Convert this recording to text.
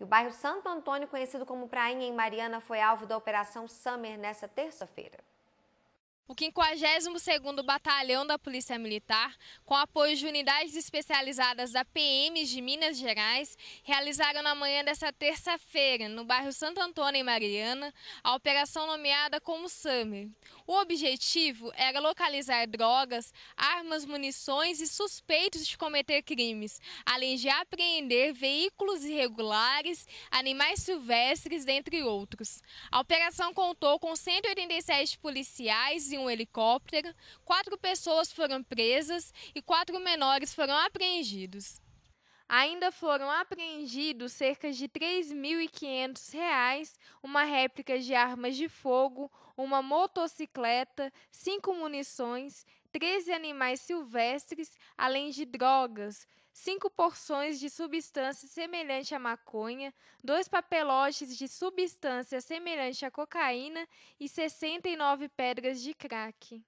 E o bairro Santo Antônio, conhecido como Prainha em Mariana, foi alvo da Operação Summer nesta terça-feira. O 52º Batalhão da Polícia Militar, com apoio de unidades especializadas da PM de Minas Gerais, realizaram na manhã desta terça-feira, no bairro Santo Antônio, em Mariana, a operação nomeada como Summer. O objetivo era localizar drogas, armas, munições e suspeitos de cometer crimes, além de apreender veículos irregulares, animais silvestres, dentre outros. A operação contou com 187 policiais e um helicóptero, quatro pessoas foram presas e quatro menores foram apreendidos. Ainda foram apreendidos cerca de R$ 3.500, uma réplica de armas de fogo, uma motocicleta, cinco munições, 13 animais silvestres, além de drogas, cinco porções de substância semelhante à maconha, dois papelotes de substância semelhante à cocaína e 69 pedras de crack.